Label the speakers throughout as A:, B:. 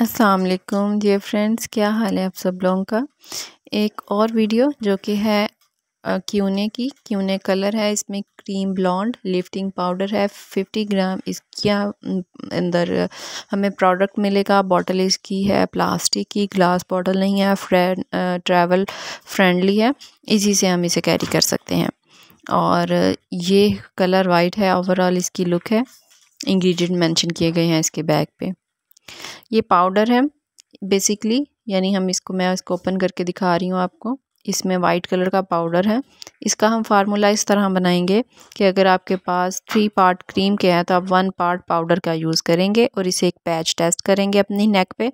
A: असलकुम dear friends क्या हाल है आप सब लोगों का एक और वीडियो जो कि है क्यूने की क्यूने कलर है इसमें क्रीम ब्लॉन्ड लिफ्टिंग पाउडर है 50 ग्राम क्या अंदर हमें प्रोडक्ट मिलेगा बॉटल इसकी है प्लास्टिक की ग्लास बॉटल नहीं है फ्रेंड ट्रैवल फ्रेंडली है इसी से हम इसे कैरी कर सकते हैं और ये कलर वाइट है ओवरऑल इसकी लुक है इंग्रेडिएंट मेंशन किए गए हैं इसके बैग पे ये पाउडर है बेसिकली यानी हम इसको मैं इसको ओपन करके दिखा रही हूँ आपको इसमें वाइट कलर का पाउडर है इसका हम फार्मूला इस तरह बनाएंगे कि अगर आपके पास थ्री पार्ट क्रीम के हैं तो आप वन पार्ट पाउडर का यूज़ करेंगे और इसे एक पैच टेस्ट करेंगे अपनी नेक पे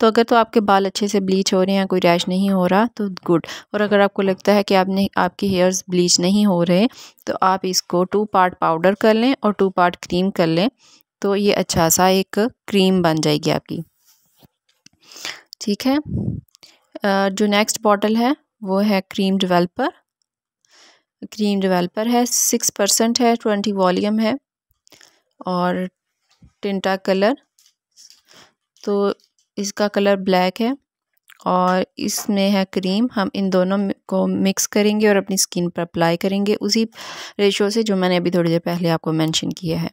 A: तो अगर तो आपके बाल अच्छे से ब्लीच हो रहे हैं कोई रैश नहीं हो रहा तो गुड और अगर आपको लगता है कि आपने आपकी हेयर्स ब्लीच नहीं हो रहे तो आप इसको टू पार्ट पाउडर कर लें और टू पार्ट क्रीम कर लें तो ये अच्छा सा एक क्रीम बन जाएगी आपकी ठीक है जो नेक्स्ट बॉटल है वो है क्रीम डिवेल्पर क्रीम डिवेल्पर है सिक्स परसेंट है ट्वेंटी वॉल्यूम है और टिंटा कलर तो इसका कलर ब्लैक है और इसमें है क्रीम हम इन दोनों को मिक्स करेंगे और अपनी स्किन पर अप्लाई करेंगे उसी रेशो से जो मैंने अभी थोड़ी देर पहले आपको मेंशन किया है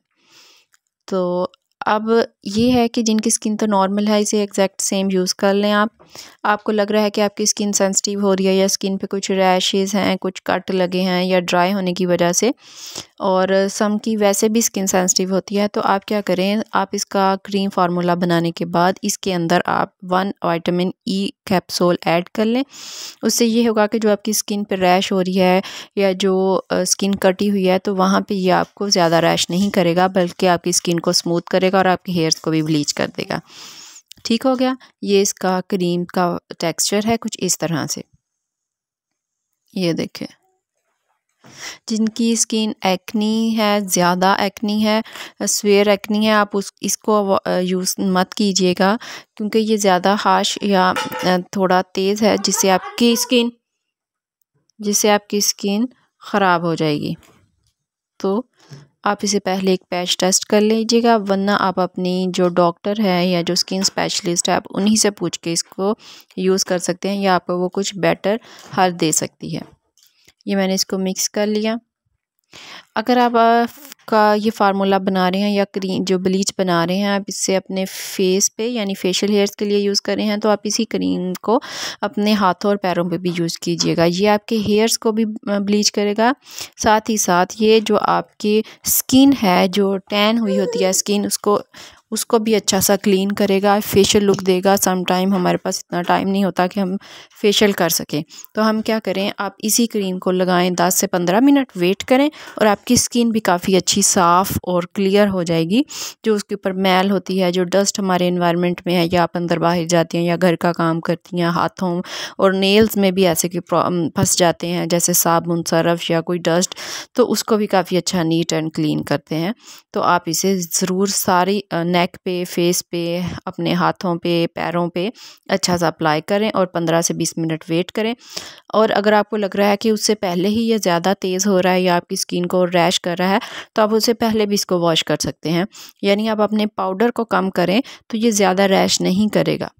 A: と、अब ये है कि जिनकी स्किन तो नॉर्मल है इसे एग्जैक्ट सेम यूज़ कर लें आप आपको लग रहा है कि आपकी स्किन सेंसिटिव हो रही है या स्किन पे कुछ रैशेज़ हैं कुछ कट लगे हैं या ड्राई होने की वजह से और सम की वैसे भी स्किन सेंसिटिव होती है तो आप क्या करें आप इसका क्रीम फार्मूला बनाने के बाद इसके अंदर आप one vitamin E capsule add कर लें उससे ये होगा कि जो आपकी स्किन पर रैश हो रही है या जो स्किन कटी हुई है तो वहाँ पर यह आपको ज़्यादा रैश नहीं करेगा बल्कि आपकी स्किन को स्मूथ करेगा देगा और आपके हेयर्स को भी ब्लीच कर देगा ठीक हो गया ये इसका क्रीम का टेक्सचर है कुछ इस तरह से ये देखिए जिनकी स्किन एक्नी है ज़्यादा एक्नी है स्वेयर एक्नी है आप उस इसको यूज़ मत कीजिएगा क्योंकि ये ज़्यादा हाश या थोड़ा तेज़ है जिससे आपकी स्किन जिससे आपकी स्किन ख़राब हो जाएगी तो आप इसे पहले एक पैच टेस्ट कर लीजिएगा वरना आप अपनी जो डॉक्टर है या जो स्किन स्पेशलिस्ट है आप उन्हीं से पूछ के इसको यूज़ कर सकते हैं या आपको वो कुछ बेटर हल दे सकती है ये मैंने इसको मिक्स कर लिया अगर आप का ये फार्मूला बना रहे हैं या क्रीम जो ब्लीच बना रहे हैं आप इससे अपने फेस पे यानी फेशियल हेयर्स के लिए यूज़ कर रहे हैं तो आप इसी क्रीम को अपने हाथों और पैरों पे भी यूज़ कीजिएगा ये आपके हेयर्स को भी ब्लीच करेगा साथ ही साथ ये जो आपकी स्किन है जो टैन हुई होती है स्किन उसको उसको भी अच्छा सा क्लीन करेगा फेशियल लुक देगा सम टाइम हमारे पास इतना टाइम नहीं होता कि हम फेशियल कर सकें तो हम क्या करें आप इसी क्रीम को लगाएं दस से पंद्रह मिनट वेट करें और आपकी स्किन भी काफ़ी अच्छी साफ़ और क्लियर हो जाएगी जो उसके ऊपर मैल होती है जो डस्ट हमारे इन्वायरमेंट में है या आप अंदर बाहर जाती हैं या घर का काम करती हैं हाथों और नेल्स में भी ऐसे की फंस जाते हैं जैसे साबुन सरफ या कोई डस्ट तो उसको भी काफ़ी अच्छा नीट एंड क्लीन करते हैं तो आप इसे ज़रूर सारी नेक पे फेस पे अपने हाथों पे पैरों पे अच्छा सा अप्लाई करें और 15 से 20 मिनट वेट करें और अगर आपको लग रहा है कि उससे पहले ही ये ज़्यादा तेज़ हो रहा है या आपकी स्किन को रैश कर रहा है तो आप उससे पहले भी इसको वॉश कर सकते हैं यानी आप अपने पाउडर को कम करें तो ये ज़्यादा रैश नहीं करेगा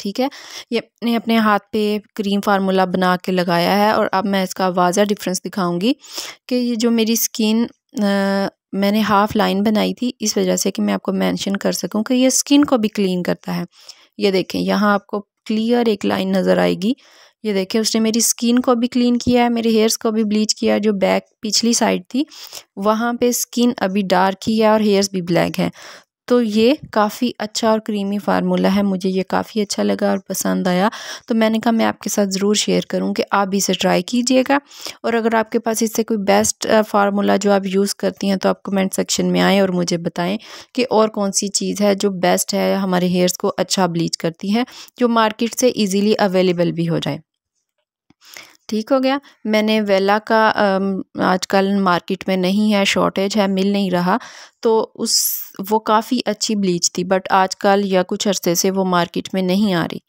A: ठीक है ये मैंने अपने हाथ पे क्रीम फार्मूला बना के लगाया है और अब मैं इसका वाजा डिफरेंस दिखाऊंगी कि ये जो मेरी स्किन मैंने हाफ़ लाइन बनाई थी इस वजह से कि मैं आपको मेंशन कर सकूं कि ये स्किन को भी क्लीन करता है ये देखें यहाँ आपको क्लियर एक लाइन नज़र आएगी ये देखें उसने मेरी स्किन को भी क्लीन किया है मेरे हेयर्स को भी ब्लीच किया है जो बैक पिछली साइड थी वहाँ पे स्किन अभी डार्क ही है और हेयर्स भी ब्लैक है तो ये काफ़ी अच्छा और क्रीमी फार्मूला है मुझे ये काफ़ी अच्छा लगा और पसंद आया तो मैंने कहा मैं आपके साथ ज़रूर शेयर करूँ कि आप इसे ट्राई कीजिएगा और अगर आपके पास इससे कोई बेस्ट फार्मूला जो आप यूज़ करती हैं तो आप कमेंट सेक्शन में आएँ और मुझे बताएं कि और कौन सी चीज़ है जो बेस्ट है हमारे हेयर्स को अच्छा ब्लीच करती है जो मार्केट से ईज़िली अवेलेबल भी हो जाए ठीक हो गया मैंने वेला का आजकल मार्केट में नहीं है शॉर्टेज है मिल नहीं रहा तो उस वो काफ़ी अच्छी ब्लीच थी बट आजकल या कुछ अरसे से वो मार्केट में नहीं आ रही